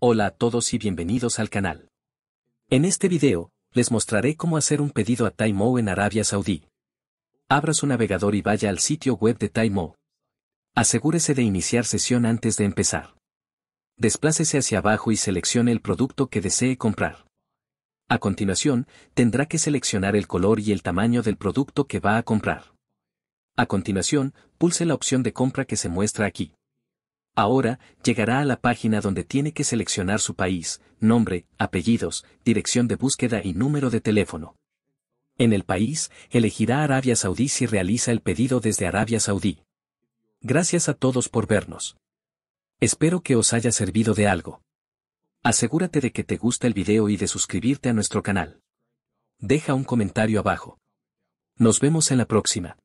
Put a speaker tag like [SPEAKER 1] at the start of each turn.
[SPEAKER 1] Hola a todos y bienvenidos al canal. En este video, les mostraré cómo hacer un pedido a TimeO en Arabia Saudí. Abra su navegador y vaya al sitio web de TimeO. Asegúrese de iniciar sesión antes de empezar. Desplácese hacia abajo y seleccione el producto que desee comprar. A continuación, tendrá que seleccionar el color y el tamaño del producto que va a comprar. A continuación, pulse la opción de compra que se muestra aquí. Ahora, llegará a la página donde tiene que seleccionar su país, nombre, apellidos, dirección de búsqueda y número de teléfono. En el país, elegirá Arabia Saudí si realiza el pedido desde Arabia Saudí. Gracias a todos por vernos. Espero que os haya servido de algo. Asegúrate de que te gusta el video y de suscribirte a nuestro canal. Deja un comentario abajo. Nos vemos en la próxima.